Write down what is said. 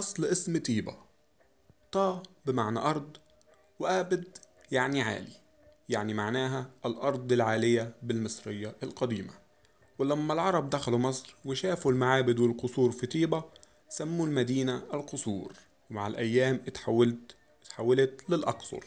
أصل اسم طيبة طا بمعنى أرض وآبد يعني عالي يعني معناها الأرض العالية بالمصرية القديمة ولما العرب دخلوا مصر وشافوا المعابد والقصور في طيبة سموا المدينة القصور ومع الأيام اتحولت اتحولت للأقصر